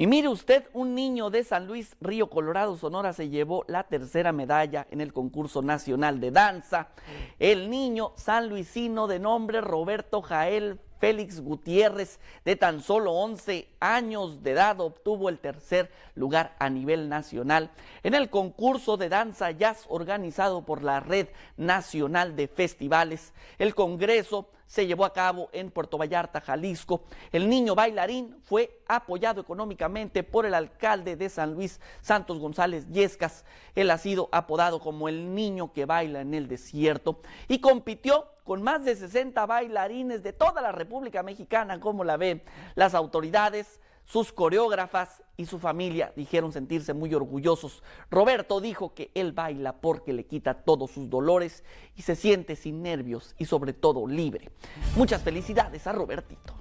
Y mire usted, un niño de San Luis, Río Colorado, Sonora, se llevó la tercera medalla en el concurso nacional de danza. El niño sanluisino de nombre Roberto Jael Félix Gutiérrez, de tan solo 11 años de edad, obtuvo el tercer lugar a nivel nacional en el concurso de danza jazz organizado por la Red Nacional de Festivales. El Congreso se llevó a cabo en Puerto Vallarta, Jalisco. El niño bailarín fue apoyado económicamente por el alcalde de San Luis, Santos González Yescas. Él ha sido apodado como el niño que baila en el desierto y compitió con más de 60 bailarines de toda la República Mexicana, como la ven las autoridades sus coreógrafas y su familia dijeron sentirse muy orgullosos. Roberto dijo que él baila porque le quita todos sus dolores y se siente sin nervios y sobre todo libre. Muchas felicidades a Robertito.